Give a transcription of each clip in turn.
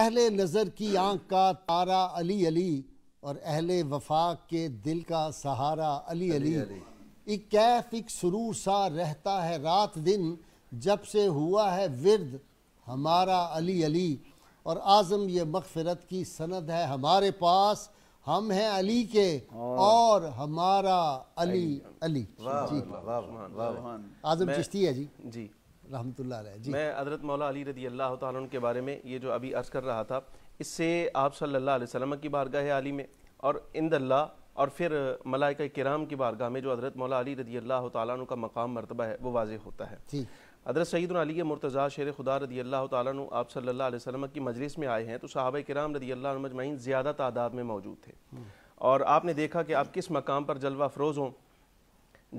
اہل نظر کی آنکھ کا تارا علی علی اور اہل وفاق کے دل کا سہارا علی علی ایک کیف ایک سرور سا رہتا ہے رات دن جب سے ہوا ہے ورد ہمارا علی علی اور آزم یہ مغفرت کی سند ہے ہمارے پاس ہم ہیں علی کے اور ہمارا علی علی آزم جی۔ چشتی ہے جی جی رحمۃ اللہ علیہ جی میں حضرت مولا علی رضی اللہ تعالیٰ کے بارے میں یہ جو ابھی عرض کر رہا تھا اس سے آپ صلی اللہ علیہ وسلم کی بارگاہ علی میں اور اند اللہ اور پھر ملائکہ کرام کی بارگاہ میں جو حضرت مولا علی رضی اللہ تعالیٰ عنہ کا مقام مرتبہ ہے وہ واضح ہوتا ہے جی حضرت سعید علی مرتضی شیر خدا رضی اللہ تعالیٰ عنہ آپ صلی اللہ علیہ وسلم کی مجلس میں آئے ہیں تو صحابہ کرام رضی اللہ عنہ مجمعین زیادہ تعداد میں موجود تھے اور آپ نے دیکھا کہ آپ کس مقام پر جلوہ فروز ہوں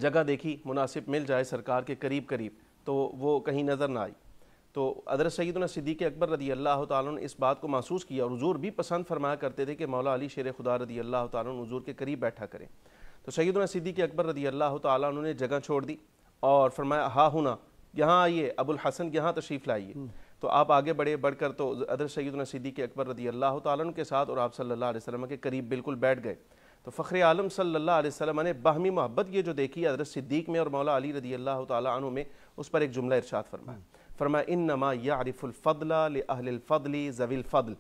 جگہ دیکھی مناسب مل جائے سرکار کے قریب قریب تو وہ کہیں نظر نہ آئی تو عدر سیدنا صدیق اکبر رضی اللہ تعالیٰ نے اس بات کو محسوس کیا اور حضور بھی پسند فرمایا کرتے تھے کہ مولا علی شیر خدا رضی اللہ تعالیٰ حضور کے قریب بیٹھا کریں تو سیدنا صدیق اکبر رضی اللہ تعالیٰ انہوں نے جگہ چھوڑ دی اور فرمایا ہا ہونا یہاں آئیے ابو الحسن یہاں تشریف لائیے تو آپ آگے بڑھے بڑھ کر تو حضرت سیدنا صدیق اکبر رضی اللہ تعالیٰ کے ساتھ اور آپ صلی اللہ علیہ وسلم کے قریب بالکل بیٹھ گئے تو فخر عالم صلی اللہ علیہ وسلم نے باہمی محبت یہ جو دیکھی ہے حضرت صدیق میں اور مولا علی رضی اللہ تعالیٰ عنہ میں اس پر ایک جملہ ارشاد فرمایا فرمایا انما یعرف الفضل لأہل الفضل زوی الفضل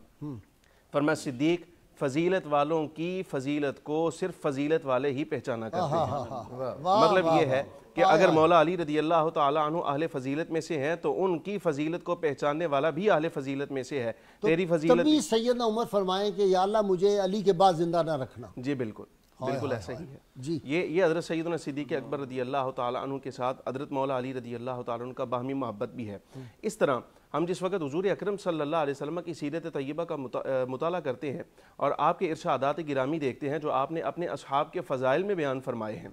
فرمایا صدیق فضیلت والوں کی فضیلت کو صرف فضیلت والے ہی پہچانا کرتے ہیں مطلب یہ ہے کہ اگر مولا علی رضی اللہ تعالیٰ اہل فضیلت میں سے ہیں تو ان کی فضیلت کو پہچاننے والا بھی اہل فضیلت میں سے ہے تیری فضیلت سیدنا عمر کہ یا اللہ مجھے علی کے بعد زندہ نہ رکھنا جی بالکل بالکل ایسا ہی ہے جی یہ حضرت سیدنا صدیق اکبر رضی اللہ تعالیٰ عنہ کے ساتھ حضرت مولا علی رضی اللہ تعالیٰ کا باہمی محبت بھی ہے اس طرح ہم جس وقت حضور اکرم صلی اللہ علیہ وسلم کی سیرت طیبہ کا مطالعہ کرتے ہیں اور آپ کے ارشادات گرامی دیکھتے ہیں جو آپ نے اپنے اصحاب کے فضائل میں بیان فرمائے ہیں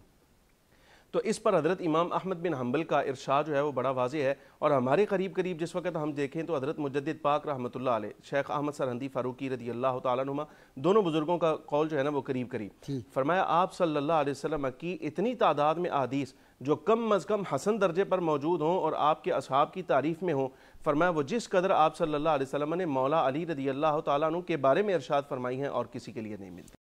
تو اس پر حضرت امام احمد بن حنبل کا ارشاد جو ہے وہ بڑا واضح ہے اور ہمارے قریب قریب جس وقت ہم دیکھیں تو حضرت مجدد پاک رحمۃ اللہ علیہ شیخ احمد سرہندی فاروقی رضی اللہ تعالیٰ نما دونوں بزرگوں کا قول جو ہے نا وہ قریب قریب جی۔ فرمایا آپ صلی اللہ علیہ وسلم کی اتنی تعداد میں عادیث جو کم از کم حسن درجے پر موجود ہوں اور آپ کے اصحاب کی تعریف میں ہوں فرمایا وہ جس قدر آپ صلی اللہ علیہ وسلم نے مولا علی رضی اللہ تعالیٰ عنہ کے بارے میں ارشاد فرمائی ہیں اور کسی کے لیے نہیں ملتی